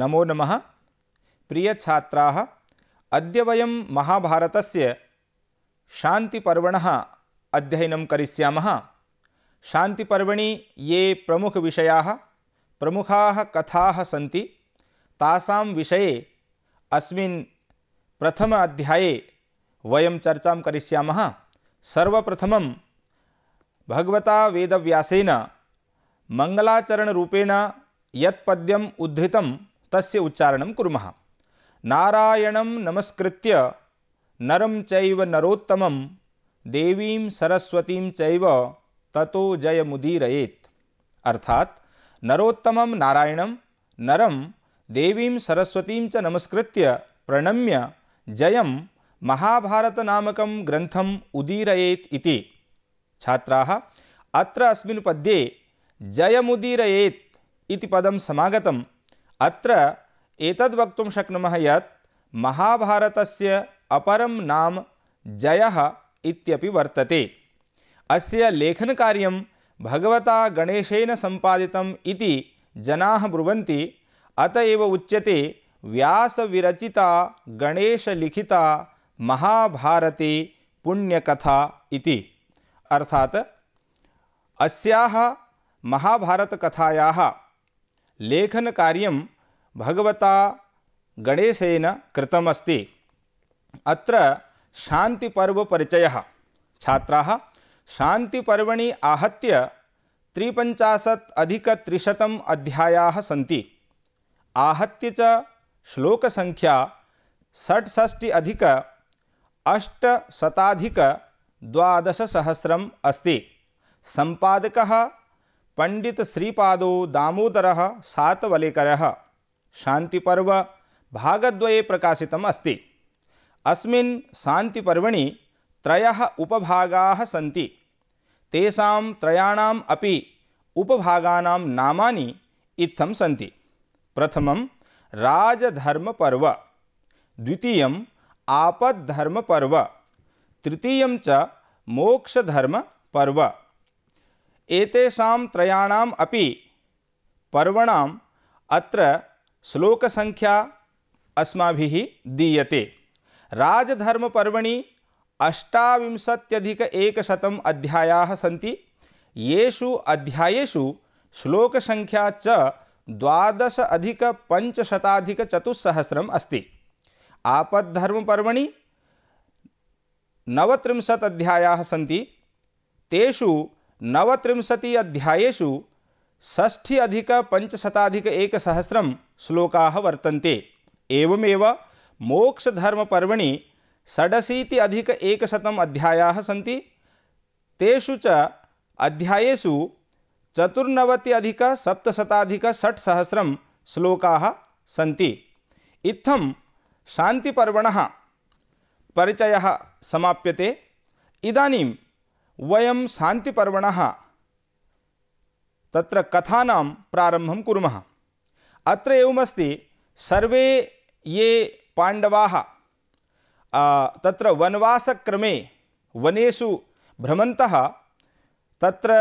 नमो नमः प्रियछात्राः अद्य वयं महाभारतस्य शान्तिपर्वणः अध्ययनं करिष्यामः शान्तिपर्वणि ये प्रमुख विषया कथाः कथा तासां विषये अस्मिन् प्रथम अध्याये वयं चर्चां करिष्यामः भगवता वेदव्यासेन मंगलाचरणेण यत् पद्यम् तस्य उच्चारण कुर्मः नारायणं नमस्कृत नरं चैव नरोत्तमं सरस्वती सरस्वतीं चैव ततो जयमुदीरयेत् अर्थात नरोत्तमं नारायणं नरं देवीं सरस्वतीं च नमस्कृत्य प्रणम्य जय महाभारतनामक ग्रंथम उदीरयेत् इति छात्राः अत्र अस्मिन् पद्ये जयमुदीरयेत् इति अत्र एतद् वक्तुं शक्नुमः यत् महाभारतस्य अपरं नाम जयः इत्यपि वर्तते अस्य भगवता गणेशन सम्पादितम् जना जनाः ब्रुवन्ति अत एव उच्यते व्यासविरचिता गणेशलिखिता महाभारती पुण्यकथा इति अर्थात् अस्याः लेखन कार्य भगवता गणेशन कृतमस्ति अत्र शान्तिपर्वपरिचयः छात्राः शान्तिपर्वणि आहत्य त्रिपञ्चाशत् अधिकत्रिशतम् अध्यायाः सन्ति आहत्य च श्लोकसङ्ख्या पंडित श्रीपाद दामोदर सातवलेकर शांतिपर्व भागद्वये प्रकाशितम् अस्ति अस्मिन् शान्तिपर्वणि त्रयः उपभागाः सन्ति तेषां त्रयाणाम् अपि उपभागानां नामानि इत्थं सन्ति प्रथमं राजधर्मपर्व द्वितीयम् आपद्धर्मपर्व तृतीयं च मोक्षधर्मपर्व एतेषां त्रयाणाम् अपि पर्वणाम् अत्र श्लोकसङ्ख्या अस्माभिः दीयते राजधर्मपर्वणि अष्टाविंशत्यधिक एकशतम् अध्यायाः सन्ति येषु अध्यायेषु श्लोकसङ्ख्या च द्वादश अधिकपञ्चशताधिकचतुस्सहस्रम् अस्ति आपद्धर्मपर्वणि नवत्रिंशत् अध्यायाः सन्ति तेषु नवत्रिंशति अध्यायेषु षष्ठी अधिक पंचशताधिक एक सहस्रम श्लोका वर्तन्ते एवमेव मोक्ष धर्म पर्वणि षडशीति अधिक एकशतम् अध्यायाः सन्ति तेषु च अध्यायेषु चतुर्नवति अधिक सप्तशताधिक सहस्रम श्लोका सन्ति इत्थं शान्तिपर्वणः परिचयः समाप्यते इदानीं वयं शान्तिपर्वणः तत्र कथानां प्रारम्भं कुर्मः अत्र एवमस्ति सर्वे ये पाण्डवाः तत्र वनवासक्रमे वनेषु भ्रमन्तः तत्र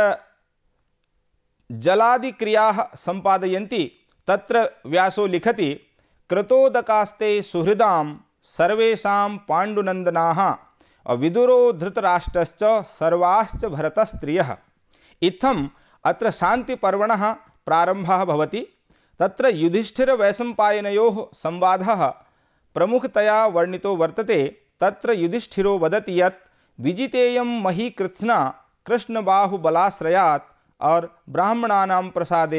जलादिक्रियाः सम्पादयन्ति तत्र व्यासो लिखति कृतोदकास्ते सुहृदां सर्वेषां पाण्डुनन्दनाः विदुरो धृतराष्ट्रश्च सर्वाश्च भरत स्त्रिय इतम अत्र शांतिपर्वण प्रारंभ होती तत्र युधिष्ठिर वैसंपायनो संवाद प्रमुखतया वर्णितो वर्तते त्र युधिष्ठि वदती ये विजितेयं मही कृत्ना कृष्णबाहुबलाश्रया और ब्राह्मणानां प्रसाद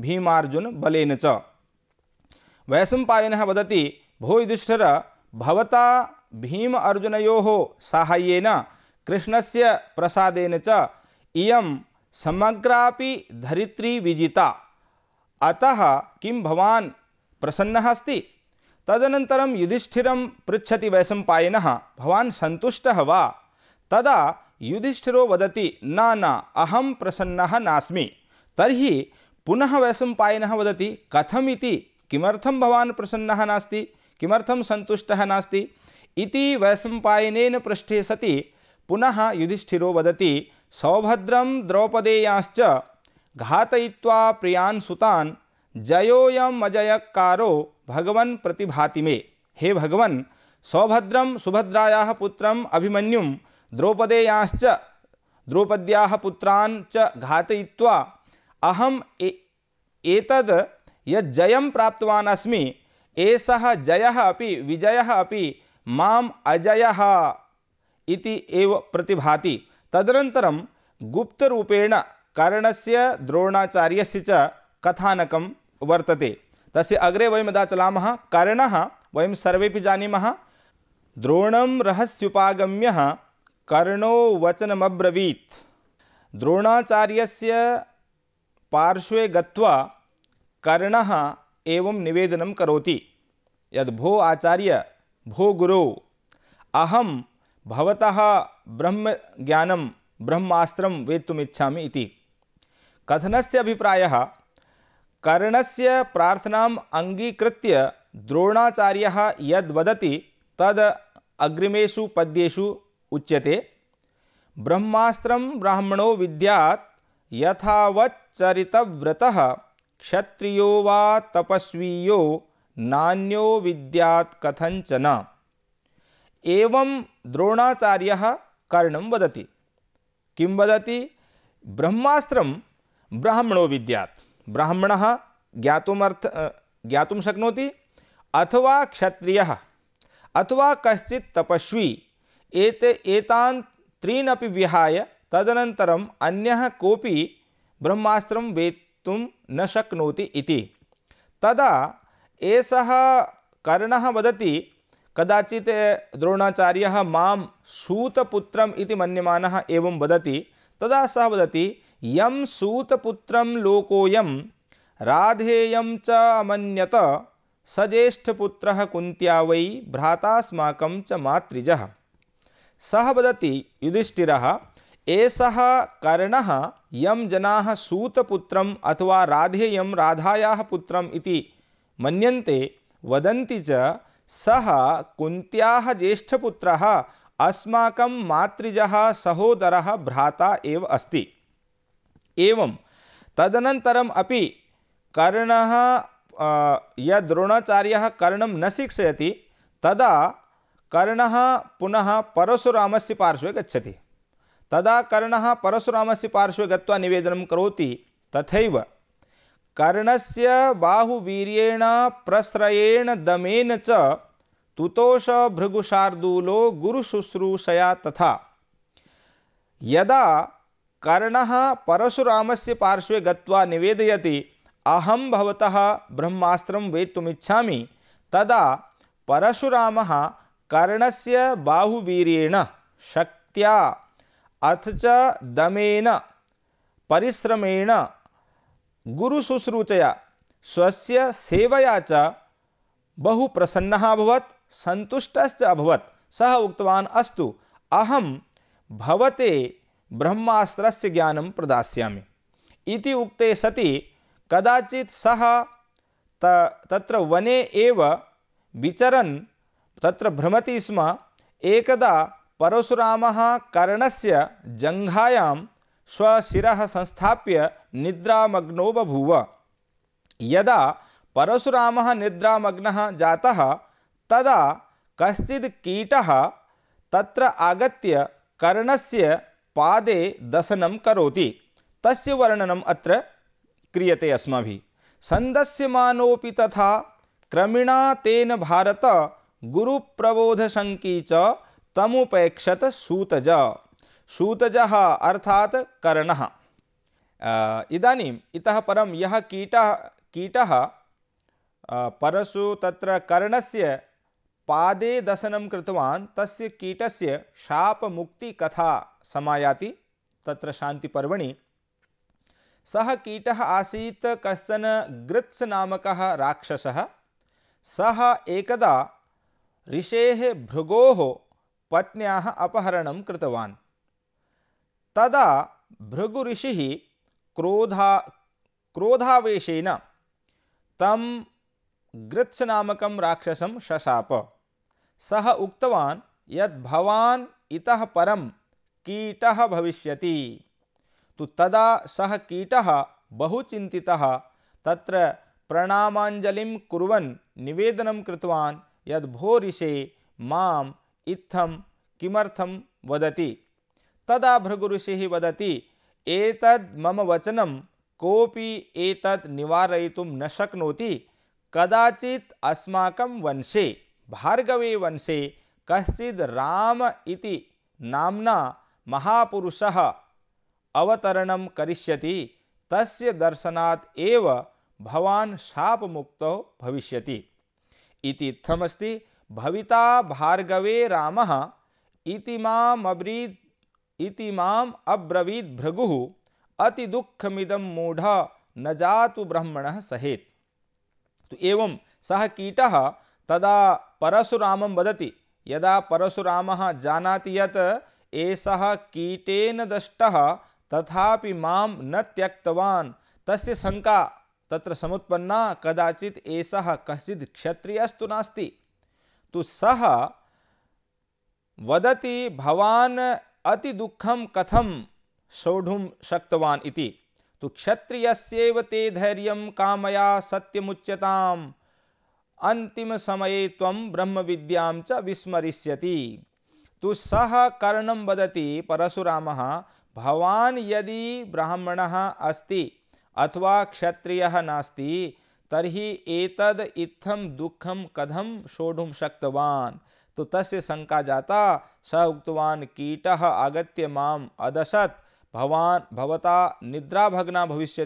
भीमाजुन बल च वैसंपायनः वदति भो युधिष्ठिर भवता भीम अर्जुन साहाय्येन कृष्ण से प्रसाद इयं समग्रापि धरित्री विजिता अतः किं भवान् प्रसन्नः अस्ति तदनन्तरं युधिष्ठिरं पृच्छति वैसम्पायनः भवान् सन्तुष्टः वा तदा युधिष्ठि वदती न न अहम प्रसन्न नास्मि तरी पुनः वैसम्पायनः वदती कथमी किमर्थं भवान् प्रसन्न नास्ति किमर्थं सन्तुष्टः नास्ति इति वैसम्पायनेन पृष्ठे सति पुनः युधिष्ठिरो वदती सौभद्रं द्रौपदेयाच घातय्वा प्रियान सुता जयोयमजयकारो भगवन् प्रतिभाति मे हे भगवन् सौभद्रम सुभद्राया पुत्र अभिमु द्रौपदेयाच द्रौपद्या पुत्रान् च घातयित्वा अहम् एतद् यज्जयं प्राप्तवान् अस्मि एषः मजय अजयः इति एव प्रतिभाति तदनन्तरं गुप्तरूपेण कर्णस्य द्रोणाचार्यस्य च कथानकं वर्तते तस्य अग्रे वयं यदा चलामः कर्णः वयं सर्वेपि जानीमः कर्णो वचनमब्रवीत द्रोणाचार्य पार्श्वे गत्वा कर्णः एवं निवेदनं करोति यद भो आचार्य भो गुरो अहम भवतः ब्रह्म ज्ञानम ब्रह्मास्त्रम वेत्तुमिच्छा इति कथनस्य अभिप्रायः कर्णस्य प्रार्थनाम् अङ्गीकृत्य द्रोणाचार्यः यद्वदति तद् अग्रिमेषु पद्येषु उच्यते ब्रह्मास्त्रं ब्राह्मणो विद्यात् क्षत्रियो वा तपस्वीयो नान्यो विद्यात कथंचन एवं द्रोणाचार्य कर्ण वदति किं वदति ब्रह्मास्त्र ब्राह्मणो विद्यात् ब्राह्मण ज्ञात ज्ञात शक्नो अथवा क्षत्रियः अथवा कश्चि तपस्वी एते एतान् अपि विहाय तदनतर अन्यः कोऽपि ब्रह्मास्त्र वेत न शक्नोति इति तदा एषः कर्णः वदति कदाचित् द्रोणाचार्यः मां सूतपुत्रम् इति मन्यमानः एवं वदति तदा सः वदति यं सूतपुत्रं लोकोऽयं राधेयं च अमन्यत सज्येष्ठपुत्रः कुन्त्या वै भ्रातास्माकं च मातृजः सः वदति युधिष्ठिरः एषः कर्णः यं जनाः सूतपुत्रम् अथवा राधेयं राधायाः पुत्रम् इति मनते वदन्ति च सः कुन्त्याः ज्येष्ठपुत्रः अस्माकं मातृजः भ्राता एव अस्ति एवं तदनन्तरम् अपि कर्णः न शिक्षय तदा कर्ण पुनः परशुराम से पार्श्वे गच्छति तदा कर्णः परशुरामस्य पार्श्वे गत्वा निवेदनं करोति तथैव कर्णस्य बाहुवीर्येण प्रस्रयेण दमेन च तुतोष भृगुशार्दूलो गुरुशुश्रूषया तथा यदा कर्णः परशुरामस्य पार्श्वे गत्वा निवेदयति अहं भवतः ब्रह्मास्त्रं वेत्तुमिच्छामि तदा परशुरामः कर्णस्य बाहुवीर्येण शक्त्या अथ च दमेन परिश्रमेण शुश्रूचया स्वस्य सेवया च बहु प्रसन्न अभवत संतुष्ट अभवत सह उक्तवान अस्तु अहम भवते ब्रह्मास्त्र ज्ञानं प्रदास्यामि इति उक्ते सति कदाचित् सह तत्र वने एव विचरन तत्र भ्रमति स्म एकदा कर्ण से जंघायां स्वशिर संस्थाप्य निद्रामग्नो बभूव यदा परशुराम निद्रामग्न जाता तदा कश्चिद कीट तत्र आगत्य कर्णस्य पादे दशनं करोति तस्य वर्णनम् अत्र क्रियते अस्माभिः सन्दस्यमानोऽपि तथा क्रमिणा तेन भारत गुरुप्रबोधशङ्की च तमुपैक्षत सूतज सूतज अर्थात कर्ण इदान इत पर कीट कीट परशु त्र कर्ण से पादे दशनं कृतवान् तस्य कीटस्य शापमुक्तिकथा समायाति तत्र शान्तिपर्वणि सः कीटः आसीत् कश्चन गृत्स् नामकः राक्षस सह एकदा ऋषे भृगो पत्न अपहरण कृतवान् तदा भृगु ऋषि क्रोधा क्रोधावेशेन तम गृत्सनामकं राक्षस शशाप सह उक्तवान् यद् भवान् इतः परं कीटः भविष्यति तु तदा सह कीट बहु त्र प्रणाजलि कुरन निवेदन निवेदनं यद भो ऋषे मं इत्थं किमर्थं वदती तदा भृगुषि वदती एतद् मम वचन कोपी एक निवारयितुं न शक्नोति कदाचित् अस्माकं वंशे भार्गवे वंशे कश्चिद् राम इति नामना महापुरुषः अवतरणं करिष्यति तस्य दर्शनात् एव भवान् शापमुक्तो भविष्यति इति इत्थमस्ति भविता भार्गवे रामः इति मामब्रीत् इति माम अब्रवीत भृगु अति दुखमिदम मूढ़ न जातु ब्रह्मण सहेत तो एवं सह कीट तदा परशुराम वदति यदा परशुराम जानाति यत् कीटेन दष्ट तथा मं न त्यक्तवान् तस्य शंका तत्र समुत्पन्ना कदाचित एषः कचि क्षत्रियस्तु नास्ति तो सह वदति भवान अति दुखम कथम सोढ़ुम शक्तवान इति तो क्षत्रिय ते धैर्य कामया सत्यमुच्यताम अंतिम समय तम ब्रह्म विद्या च विस्मरिष्यति तो सह कर्णं वदति परशुरामः भवान यदि ब्राह्मण अस्ति अथवा क्षत्रिय नास्ति तरी एतद् इत्थं दुःखं कथं सोढुं शक्तवान् तो तस्य शंका जाता स उक्तवान कीट आगत्य माम अदशत भवान भवता निद्रा भगना भविष्य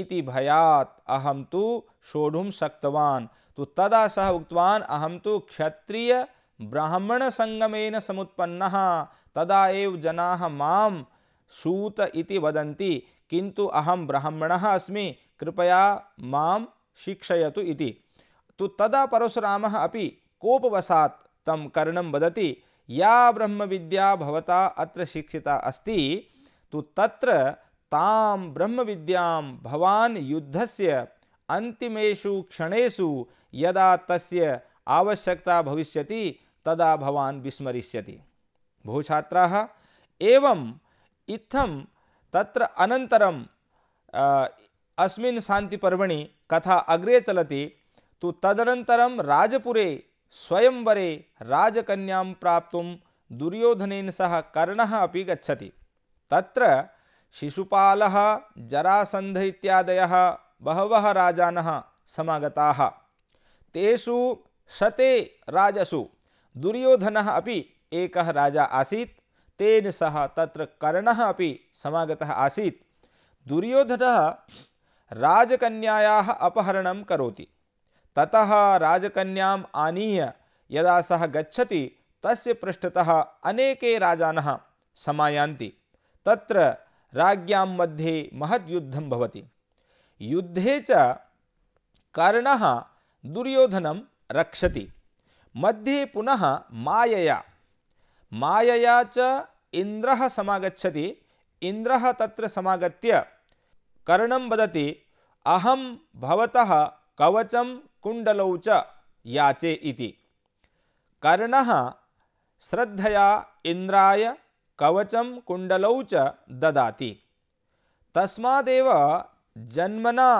इति भयात अहम तो सोढ़ुम शक्तवान तो तदा सह उक्तवान अहम तो क्षत्रिय ब्राह्मण संगमेन समुत्पन्न तदा एव जना माम सूत इति वदन्ति किंतु अहम ब्राह्मण अस्मि कृपया माम शिक्षयतु इति तो तदा परशुराम अपि कोपवशात तम कर्णम वदति या ब्रह्म विद्या भवता अत्र शिक्षिता अस्ति तो तत्र ताम ब्रह्म विद्याम भवान युद्धस्य अंतिमेषु क्षणेषु यदा तस्य आवश्यकता भविष्यति तदा भवान विस्मरिष्यति बहु छात्राः एवम् तत्र अनन्तरं अस्मिन् शान्तिपर्वणि कथा अग्रे चलती तो तदनन्तरं राजपुरे स्वयंवरे राजकन्यां प्राप्तुं दुर्योधनेन सह कर्णः अपि गच्छति तत्र शिशुपालः जरासंध इत्यादयः बहवः राजानः समागताः तेषु शते राजसु दुर्योधनः अपि एकः राजा आसीत् तेन सह तत्र कर्णः अपि समागतः आसीत् दुर्योधनः राजकन्यायाः अपहरणं करोति ततः राजकन्याम आनीय यदा सह गच्छति तस्य पृष्ठतः अनेके राजानः समायान्ति तत्र राज्ञां मध्ये महद्युद्धं भवति युद्धे च कर्णः दुर्योधनं रक्षति मध्ये पुनः मायया मायया च इन्द्रः समागच्छति इन्द्रः तत्र समागत्य कर्णं वदति अहं भवतः कवचं कुंडलौ च याचे इति कर्णः श्रद्धया इंद्रा कवचम कुंडलौ च ददाति तस्मादेव जन्मना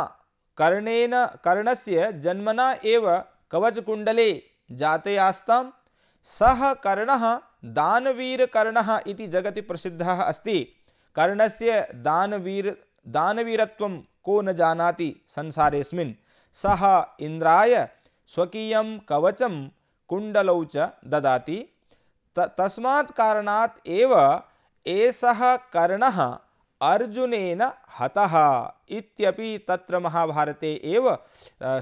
कर्णेन कर्णस्य जन्मना एव कवचकुण्डले जाते आस्तां सः कर्णः दानवीरकर्णः इति जगति प्रसिद्धः अस्ति कर्णस्य दानवीर दानवीरत्वं को न जानाति संसारेस्मिन् सह इंद्राय स्वकीय कवचम कुंडलौ च ददाति तस्मात् कारणात् एव एषः कर्णः अर्जुनेन हतः इत्यपि तत्र महाभारते एव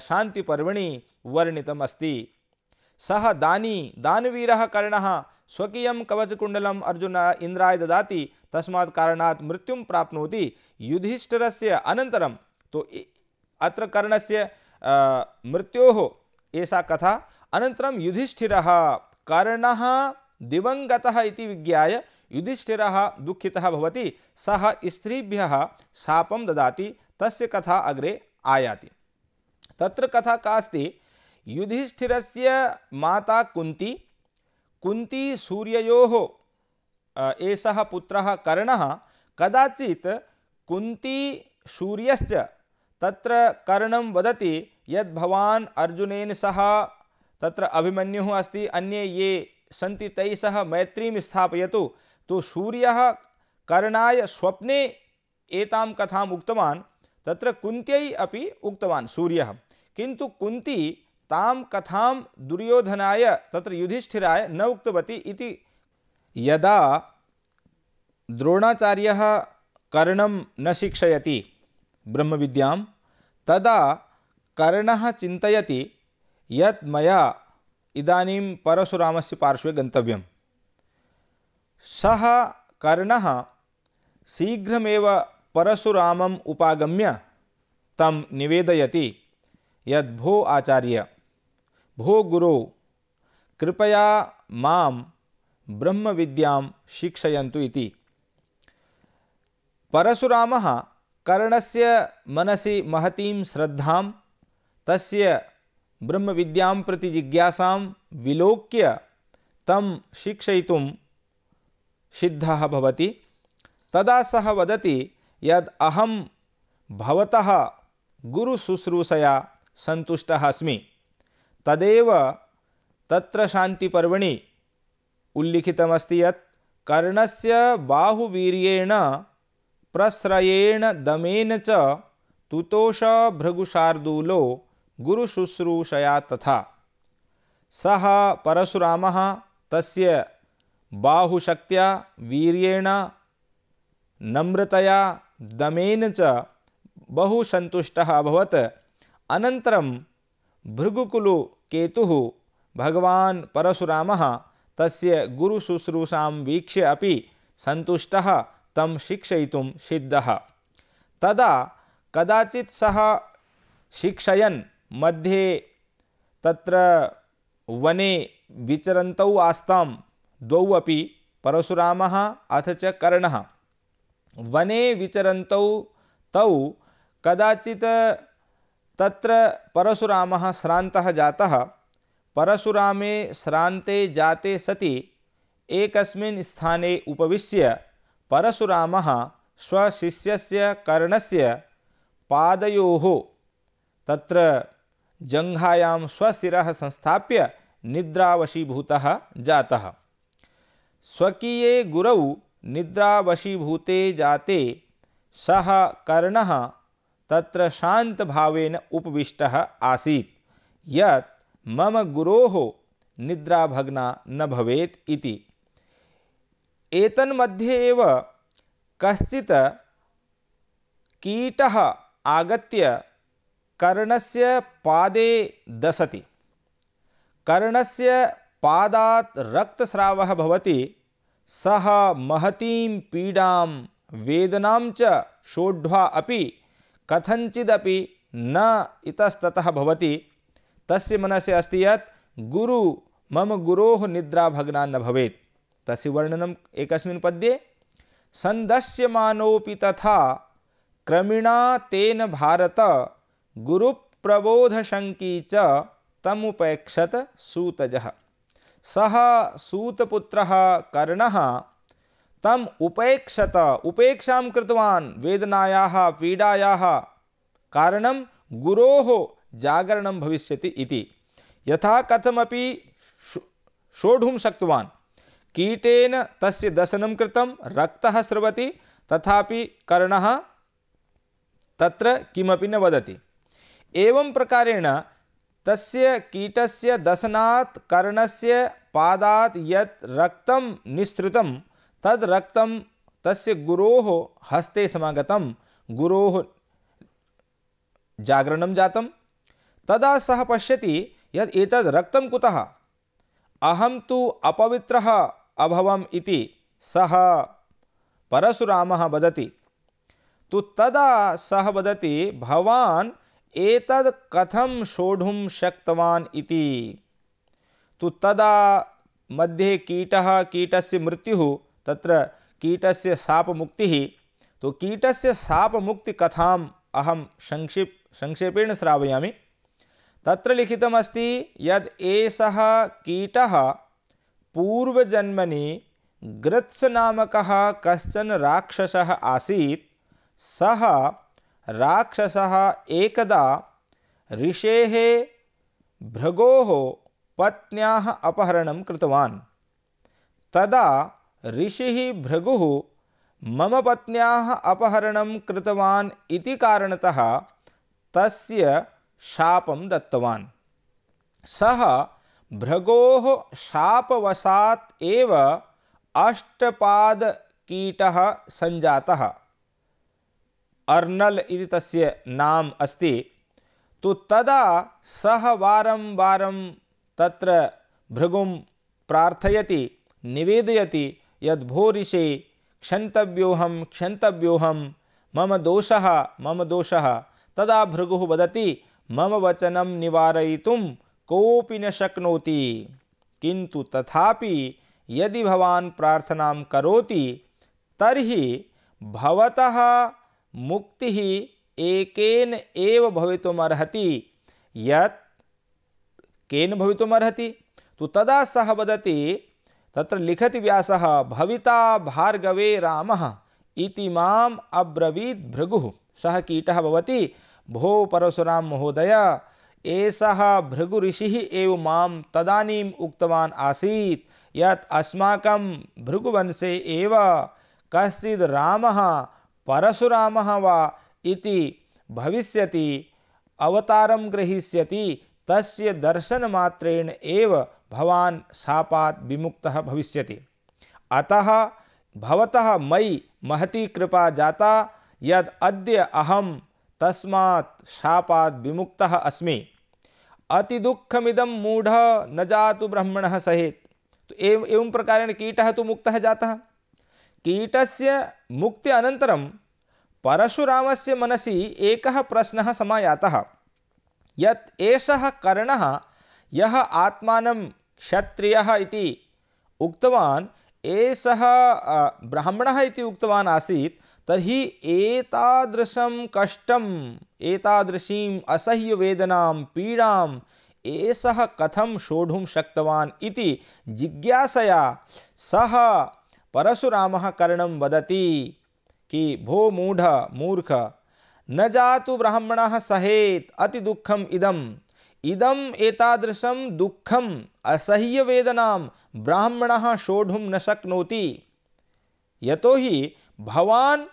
शान्तिपर्वणि वर्णितम् सह दानी दानवीर कर्ण स्वकीयं कवचकुंडल अर्जुन इन्द्राय ददाति तस्मात् कारणात् मृत्युं प्राप्नोति युधिष्ठिरस्य अनन्तरं तो अत्र कर्णस्य मृत्यो एषा कथा अनतर युधिष्ठि कर्ण दिवंगत विज्ञा युधिष्ठि युधिष्ठिरः सह स्त्रीभ्य शापम ददा शापं तस्य कथा अग्रे आयाति तत्र कथा का युधिष्ठि माता कुंती कुंती सूर्यो एषः पुत्र कर्ण कदाचि कुंती सूर्यश्च तत्र कर्णं वदति यद् भवान् अर्जुनेन सह तत्र अभिमन्युः अस्ति अन्ये ये सन्ति तैः सह मैत्रीं स्थापयतु तो सूर्यः कर्णाय स्वप्ने एतां कथाम् उक्तवान् तत्र कुन्त्यै अपि उक्तवान् सूर्यः किन्तु कुन्ती तां कथां दुर्योधनाय तत्र युधिष्ठिराय न उक्तवती इति यदा द्रोणाचार्यः कर्णं न शिक्षयति विद्या तदा कर्ण चिंत यत् परशुराम से परशुरामस्य पार्श्वे गन्तव्यं सः कर्णः शीघ्रमेव परशुरामम् उपागम्य तम निवेदयति यद भो आचार्य भो गुरो कृपया मां ब्रह्मविद्यां शिक्षयन्तु इति परशुरामः कर्णस्य मनसी महती श्रद्धा तस्य ब्रह्मविद्यां प्रति जिज्ञासां विलोक्य तं शिक्षयितुं सिद्धः तदा सः वदति यद् अहं भवतः गुरुशुश्रूषया सन्तुष्टः अस्मि तदेव तत्र शान्तिपर्वणि उल्लिखितमस्ति यत् कर्णस्य बाहुवीर्येण प्रस्रयेण दमेन च तुतोष भृगुशार्दूलो गुरुशुश्रूषया तथा सह परशुरामः तस्य बाहुशक्त्या वीर्येण नम्रतया दमेन च बहु सन्तुष्टः अभवत् अनन्तरं भृगुकुलुकेतुः भगवान् परशुरामः तस्य गुरुशुश्रूषां वीक्ष्य अपि सन्तुष्टः तम शिक्षय सिद्ध तदा कदाचि सह शिक्षय मध्ये तत्र वने विचरत आस्ता द्वौ अपि अथ च कर्ण वने विचरत तौ कदाचि त्र परशुरा श्रान्तः जाता परशुरा श्रान्ते जाते सति एक स्थाने उपविश्य परशुराम स्वशिष्य कर्ण से पादो त्र जंघायां स्वशि संस्थाप्य निद्रावशीभूत जाता स्वीए गुरौ निद्रावशीभूते जाते सह कर्ण तत्र शांत भावेन उपविष्ट आसी यत मम गुरो निद्राभग्ना न भवेत इति एतन्मध्ये एव कश्चित् कीटः आगत्य कर्णस्य पादे दसति कर्णस्य पादात् रक्तस्रावः भवति सः महतीं पीडां वेदनां च सोढ्वा अपि कथञ्चिदपि न इतस्ततः भवति तस्य मनसि अस्ति यत् गुरु मम गुरोः निद्रा भग्ना न भवेत् तस्य वर्णनम् एकस्मिन् पद्ये सन्दस्यमानोऽपि तथा क्रमिणा तेन भारत गुरु च चमुपेक्षत सूतज सह सूतपुत्र कर्ण तम उपेक्षत उपेक्षा कृतवान् वेदनायाः पीडायाः कारणं गुरोः जागरणं भविष्यति इति यथा कथमपि शोढुं शक्तवान् कीटेन तस्य दशनं कृतं रक्तः स्रवति तथापि कर्णः तत्र किमपि न वदति एवं प्रकारेण तस्य कीटस्य दशनात् कर्णस्य पादात् यत् रक्तं निःसृतं तद् रक्तं तस्य गुरोः हस्ते समागतं गुरोः जागरणं जातं तदा सः पश्यति यत् एतद् रक्तं कुतः अहं तु अपवित्रः अभवम इति सह परशुराम वदति तो तदा सह वदति भवान एतद कथम सोढ़ुम शक्तवान इति तो तदा मध्ये कीट कीटस्य मृत्यु तत्र कीटस्य साप मुक्ति शापमुक्तिः तु कीटस्य शापमुक्तिकथाम् अहम संक्षिप संक्षेपेण श्रावयामि तत्र लिखितमस्ति यद् एषः कीटः पूर्व जन्मनि ग्रत्स नामकः कश्चन राक्षसः आसीत् सः राक्षसः एकदा ऋषेः भृगोः पत्न्याः अपहरणं कृतवान् तदा ऋषिः भृगुः मम पत्न्याः अपहरणं कृतवान् इति कारणतः तस्य शापं दत्तवान् सः भृगो शापवशात एव सर्नल अर्नल तस्य नाम अस्ति तो तदा सह वारं वारं तत्र भृगुं प्रार्थयति निवेदयति यद् भोरिषे क्षन्तव्योऽहं मम दोषः मम दोषः तदा भृगु वदति मम वचनं निवारयितुं कोपि न शक्नोति किंतु तथापि यदि भवान प्रार्थना करोति तर्हि भवतः मुक्ति ही एकेन एव भवितुमर्हति यत् केन भवितुमर्हति तो तदा सह वदति तत्र लिखति व्यासः भविता भार्गवे रामः इति माम् अब्रवीत् भृगुः सह कीटः भवति भो परशुराम महोदय एषः भृगुऋषिः एव मां तदानीम् उक्तवान् आसीत् यत् अस्माकं भृगुवंशे एव कश्चिद् रामः परशुरामः वा इति भविष्यति अवतारं ग्रहीष्यति तस्य दर्शनमात्रेण एव भवान् शापात् विमुक्तः भविष्यति अतः भवतः मयि महती कृपा जाता यद् अद्य अहं तस्मात् शापात् विमुक्तः अस्मि अति दुःखमिदम मूढ़ न जातु ब्रह्मण सहित तो एव, एवं प्रकारेण कीट तो मुक्त जाता कीट से मुक्ति अनंतरम परशुराम से मनसी एक प्रश्न समायाता यत् एषः कर्णः यः आत्मानं क्षत्रियः इति उक्तवान् एषः ब्राह्मणः इति उक्तवान् आसीत् तर्हि एतादृशं कष्टम् एतादृशीम् असह्यवेदनां पीडाम् एषः कथं सोढुं शक्तवान् इति जिज्ञासया सह परशुरामः कर्ण वदति कि भो मूढ मूर्ख न जातु अति दुखम इदम इदम इदम् दुखम असह्य वेदना ब्राह्मण सोढुं न शक्नोति यतो ही भवान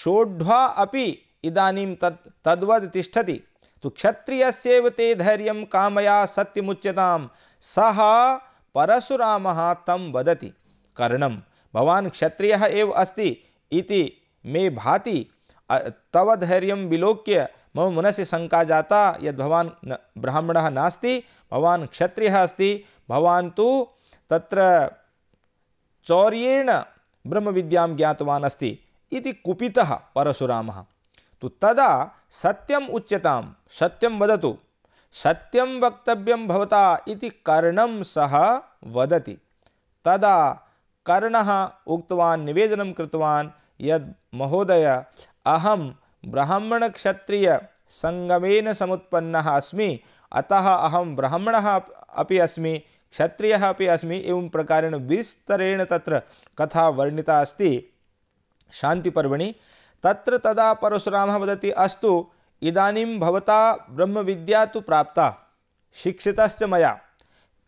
षोढ़्वा अभी इदानीं तत् तद्वद् तिष्ठति तो क्षत्रिय ते धैर्य कामया सत्य मुच्यता सह परशुरामः तम वदति कर्ण भवान् क्षत्रिय एव अस्ति इति मे भाति तव धैर्य विलोक्य मम मन से शंका जाता यद भवान् न ब्राह्मणः नास्ति भवान् क्षत्रियः अस्ति भवान् तु तत्र ब्रह्म विद्या ज्ञातवान् अस्ति इति कुपितः परशुरामः तो तदा सत्यम उच्यता सत्यम वदतु सत्यम वक्तव्यम भवता इति कर्णम सह वदति तदा कर्णः उक्तवान् निवेदनं कृतवान् यद् महोदय अहं ब्राह्मणक्षत्रियसङ्गमेन समुत्पन्नः अस्मि अतः अहं ब्राह्मणः अपि अस्मि क्षत्रियः अपि अस्मि एवं प्रकारेण विस्तरेण तत्र कथा वर्णिता अस्ति शान्तिपर्वणि त्र तदा परशुरामः वदति अस्तु इदानीं भवता ब्रह्मविद्या तु प्राप्ता शिक्षितश्च मया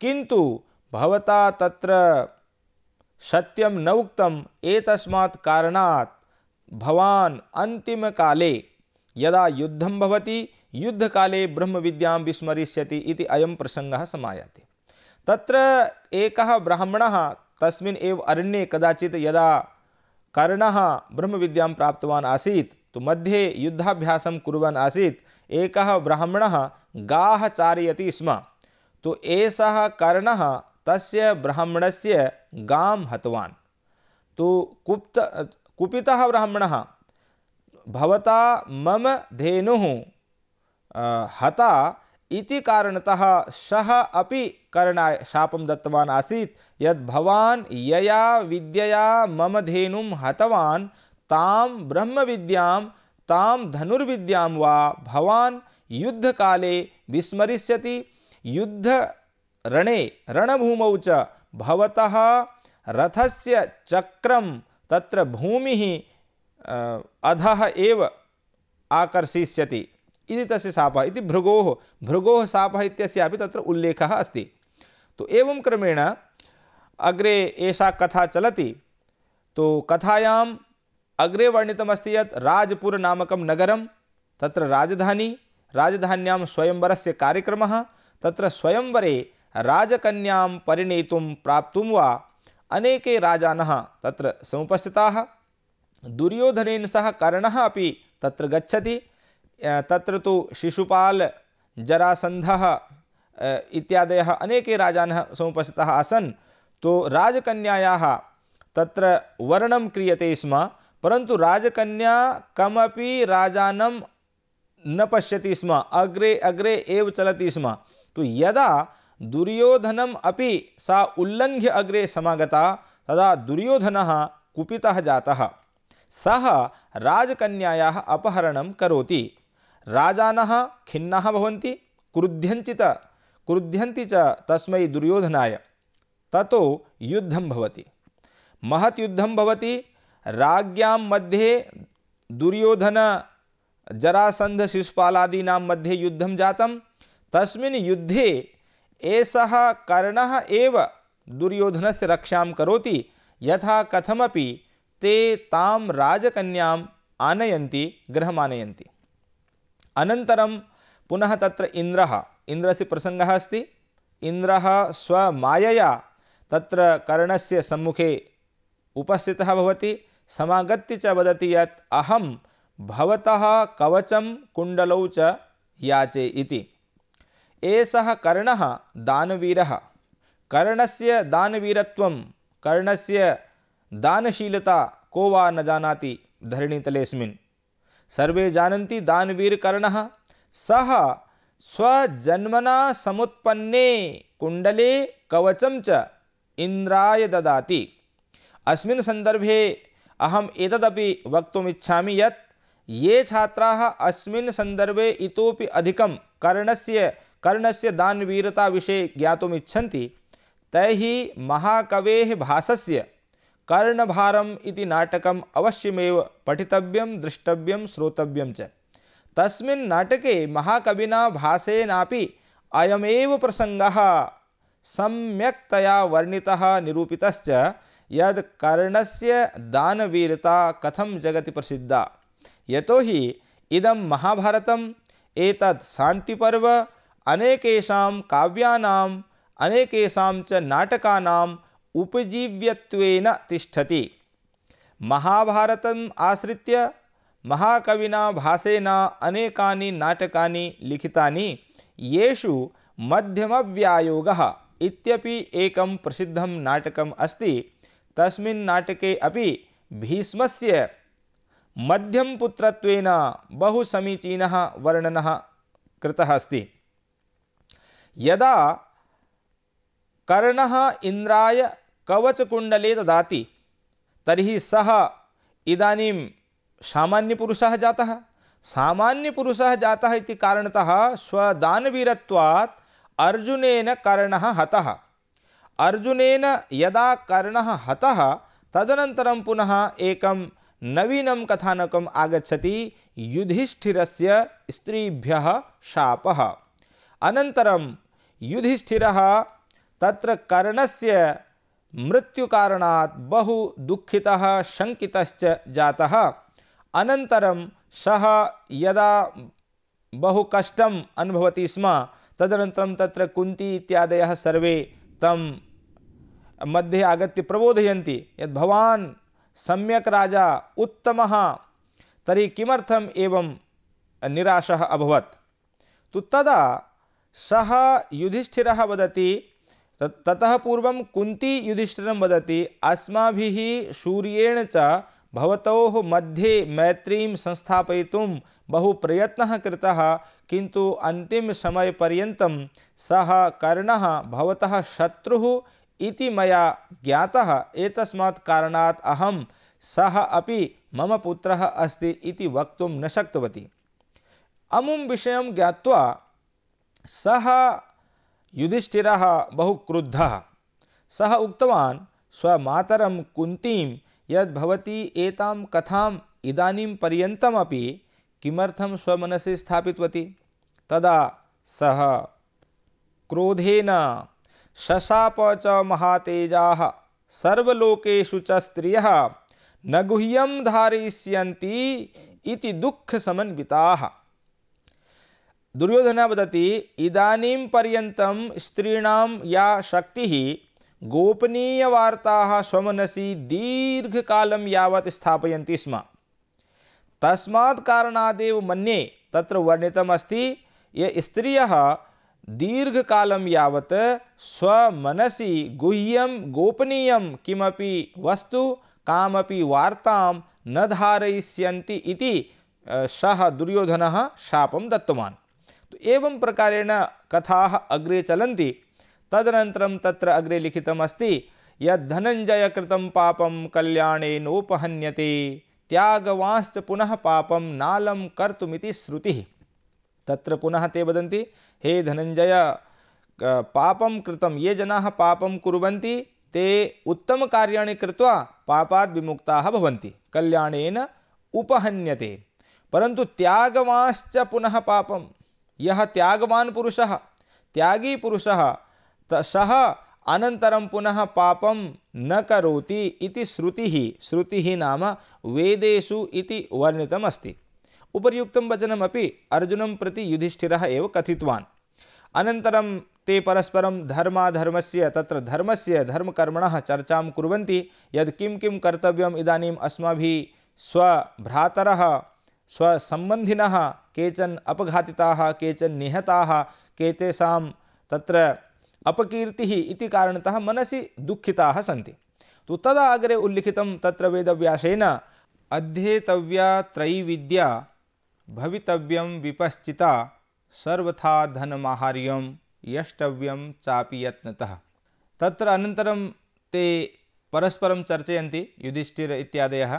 किन्तु भवता तत्र न उक्त एक कारणात् भवान् अन्तिमकाले यदा युद्धं भवति युद्धकाले ब्रह्मविद्यां विस्मरिष्यति इति अयं प्रसङ्गः समायाति तत्र एकः ब्राह्मणः तस्मिन् एव अरण्ये कदाचित् यदा कर्ण ब्रह्म विद्या प्राप्त आसी तो मध्ये युद्धाभ्यास कुरन आसी एक ब्राह्मण गा चारयती स्म तो एषः कर्ण ब्राह्मण से गा हतवा तो कुप्त कुपितः ब्राह्मण भवता मम धेनु हता इति कारणतः सः अपि कर्णाय शापं दत्तवान् आसीत् यद् भवान् यया विद्यया मम धेनुं हतवान् तां ब्रह्मविद्यां तां धनुर्विद्यां वा भवान् युद्धकाले विस्मरिष्यति युद्धरणे रणभूमौ च भवतः रथस्य चक्रं तत्र भूमिः अधः एव आकर्षिष्यति इति तस्य शापः इति भृगोः भृगोः शापः इत्यस्यापि तत्र उल्लेखः अस्ति तु तो एवं क्रमेण अग्रे एषा कथा चलति तु तो कथायाम् अग्रे वर्णितमस्ति यत् राजपुरनामकं नगरं तत्र राजधानी राजधान्यां स्वयंवरस्य कार्यक्रमः तत्र स्वयंवरे राजकन्यां परिणेतुं प्राप्तुं वा अनेके राजानः तत्र समुपस्थिताः दुर्योधनेन सह कर्णः अपि तत्र गच्छति तत्र तु शिशुपाल जरासंध इत्यादय अनेके राज समुपस्थित आसन तो राजकन्या तत्र क्रीय से स्म परंतु राजकन्या कमी राज न पश्य स्म अग्रे अग्रे एव चलती स्म तो यदा दुर्योधनम अभी सा उल्लंघ्य अग्रे समागता तदा दुर्योधन कुपितः जाता सह राजकन्या अपहरण करोति राजानः खिन्नाः भवन्ति क्रुध्यञ्चि त क्रुध्यन्ति च तस्मै दुर्योधनाय ततो युद्धं भवति महत् युद्धं भवति राज्ञां मध्ये दुर्योधन जरासंध शिशुपालादीना मध्ये युद्धं जातं तस्मिन् युद्धे एषः कर्णः एव दुर्योधनस्य रक्षां करोति यथा कथमपि ते तां राजकन्याम् आनयन्ति गृहमानयन्ति अनन्तरं पुनः तत्र इन्द्रः इन्द्रस्य प्रसङ्गः अस्ति इन्द्रः स्वमायया तत्र कर्णस्य सम्मुखे उपस्थितः भवति समागत्य च वदति यत् अहं भवतः कवचम कुंडलौ च याचे इति एषः कर्णः दानवीरः कर्णस्य दानवीरत्वं कर्णस्य दानशीलता को वा न जानाति धरणीतलेस्मिन् सर्वे जानती दानवीर कर्ण सह स्वजन्मना समुत्पन्ने कुंडले कवचम च इंद्राय ददाति अस्मिन् संदर्भे अहम एतदपि वक्तुमिच्छा यत् ये छात्रा अस्मिन् संदर्भे इतोपि अधिकं कर्णस्य कर्णस्य दानवीरता दानवीरताविषये ज्ञातुमिच्छन्ति तैः महाकवेः भासस्य कर्णभारम नाटक नाटकम् अवश्यमेव पठितव्यं श्रोतव्य श्रोतव्यं महाकविना भासेनापि अयमे प्रसंग सम्यक्तया वर्णितः निरूपितश्च यद् दानवीरता कथम जगति प्रसिद्धा यतो हि इदं महाभारतम् अनेक काव्या अनेक काव्यानाम् उपजीव्यत्वेन तिष्ठति महाभारतम् आश्रित्य महाकविना भासेना अनेकानि नाटकानि लिखितानि येषु मध्यमव्यायोगः इत्यपि एकं प्रसिद्धं नाटकम् अस्ति तस्मिन् नाटके अपि भीष्मस्य मध्यमपुत्रत्वेन बहु समीचीनः वर्णनः कृतः अस्ति यदा कर्णः इन्द्राय कवच कवचकुण्डले ददाति तरी सह इदानीं सामुषा जाता सामुषा जाता इति कारणतः स्वदानवीरत्वात् अर्जुनेन कर्णः हतः अर्जुन यदा कर्ण हतः तदनतर पुनः एक नवीन कथानक आगछति युधिष्ठि स्त्रीभ्य शाप शापः युधिष्ठि त्र कर्ण से मृत्यु कारणात् बहु दुखितः शंकितश्च जातः अनन्तरं सः यदा बहु कष्टम् अनुभवति स्म तदनन्तरं तत्र कुन्ती इत्यादयः सर्वे तं मध्ये आगत्य प्रबोधयन्ति यद् भवान् सम्यक् राजा उत्तमः तर्हि किमर्थम् एवं निराशः अभवत् तु तदा सः युधिष्ठिरः वदति ततः पूर्वं कुन्ती युधिष्ठिरं वदति अस्माभिः सूर्येण च मध्ये मैत्रीं संस्थापयितुं बहु प्रयत्नः कृतः किन्तु अन्तिमसमयपर्यन्तं सः कर्णः भवतः शत्रुः इति मया ज्ञातः एतस्मात् कारणात् अहं सः अपि मम पुत्रः अस्ति इति वक्तुं न शक्तवती अमुं विषयं ज्ञात्वा सः युधिष्ठिर बहु क्रुद्ध सह उक्तवान् स्वमातरं कुन्तीं यद्भवती कथा कथाम् पर्यतमी किम किमर्थं स्वमनसि स्थापितवती तदा सह क्रोधेन शशाप च महातेजाः सर्वोकेशु च न गुह्यम धारयिष्यन्ति इति दुःखसमन्विताः दुर्योधन वदती इदानीं पर्यन्तं स्त्रीणां या शक्तिः गोपनीयवार्ताः दीर्घ कालम यावत स्थापयन्ति स्म तस्मात् कारणादेव मन्ये तत्र वर्णितमस्ति ये स्त्रियः कालम यावत स्वमनसि गुह्यं गोपनीयं किमपि वस्तु कामपि वार्तां न धारयिष्यन्ति इति सः दुर्योधनः शापं दत्तवान् तो एवं प्रकारेण कथा अग्रे चलती तदनतर त्र अग्रे लिखितमस्ति यद्धनञ्जयकृतं पापं कल्याणेनोपहन्यते त्यागवांश्च पुनः पापं नालं कर्तुमिति श्रुतिः तत्र पुनः ते वदन्ति हे धनञ्जय पापं कृतं ये जना पापं कुर्वन्ति ते उत्तमकार्याणि कृत्वा पापात् विमुक्ताः भवन्ति कल्याणेन उपहन्यते परन्तु त्यागवांश्च पुनः पापं यह त्यागवान पुरुष त्यागी पुरुष सह अनंतरम पुनः पापम न करोति इति श्रुति ही नाम वेदेशु इति वर्णितमस्ति उपर्युक्तं वचनमपि अर्जुन प्रति युधिष्ठि एव कथितवान् अनंतरम ते परस्परं धर्माधर्मस्य तत्र धर्मस्य धर्म चर्चां कुर्वन्ति यद् किं किं कर्तव्यम इदानीम् अस्म स्वभ्रातर स्वसम्बन्धिनः केचन अपघातिताः केचन निहता केतेषां तत्र अपकीर्तिः इति कारणतः मनसि दुःखिताः सन्ति तु तदा अग्रे उल्लिखितं तत्र वेदव्यासेन अध्येतव्या त्रयीविद्या विपश्चिता सर्वथा धनमाहार्यं यष्टव्यं चापि यत्नतः तत्र अनन्तरं ते परस्परं चर्चय युधिष्ठिर इत्यादयः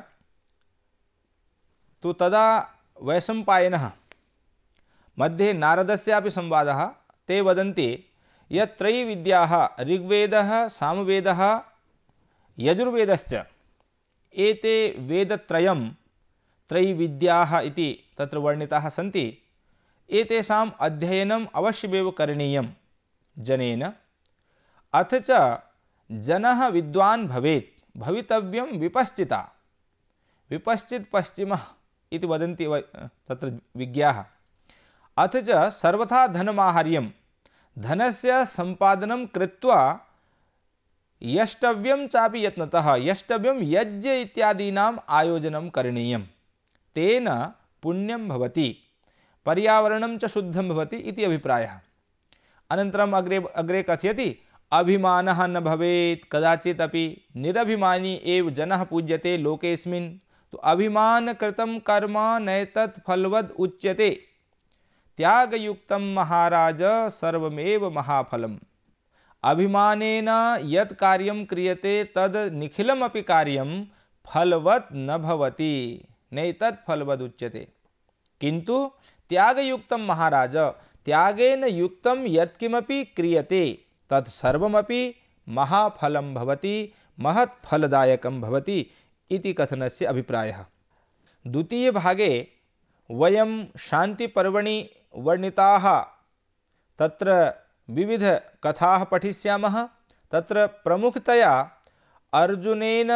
तो तदा वैशंपायनः मध्ये से संवाद ते वदन्ति यी विद्या ऋग्वेद ऋग्वेदः यजुर्वेद एते वेद त्रयी विद्या तत्र वर्णिताः सन्ति एतेषाम् अध्ययनम् अवश्यमेव करणीयं जनेन अथ च जनः विद्वान् भवेत् भवितव्यं विपश्चिता विपश्चित् पश्चिमः इति वदन्ति तत्र विज्ञाः अथ च सर्वथा धनमाहार्यं धनस्य सम्पादनं कृत्वा यष्टव्यं चापि यत्नतः यष्टव्यं यज्ञ इत्यादीनाम् आयोजनं करणीयं तेन पुण्यं भवति पर्यावरणं च शुद्धं भवति इति अभिप्रायः अनन्तरम् अग्रे अग्रे कथयति अभिमानः न भवेत् कदाचित् अपि निरभिमानी एव जनः पूज्यते लोकेऽस्मिन् तो अभिमान कृतम कर्म नैतत् फलवद उच्यते त्याग त्यागयुक्तम महाराज सर्वमेव महाफलम अभिमान यत् कार्यम क्रियते तद निखिलमपि कार्यम फलवत् न भवति नैतत् फलवद उच्यते किंतु त्याग त्यागयुक्तम महाराज त्यागेन युक्तम यत्किमपि क्रियते तत्सर्वमपि महाफलम भवति महत्फलदायकम भवति इति कथनस्य अभिप्रायः द्वितीयभागे वयं शान्तिपर्वणि वर्णिताः तत्र विविधकथाः पठिष्यामः तत्र प्रमुखतया अर्जुनेन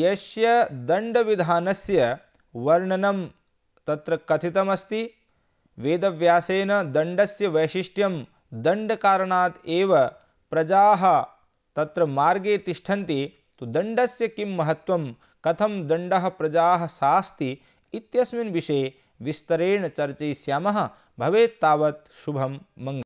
यस्य दण्डविधानस्य वर्णनं तत्र कथितमस्ति वेदव्यासेन दण्डस्य वैशिष्ट्यं दण्डकारणात् एव प्रजाः तत्र मार्गे तिष्ठन्ति तो दण्डस्य किं महत्त्वं कथम दंड प्रजा शास्ति विषय विस्तरेण चर्चयिष्यामः भवेत् शुभम मंग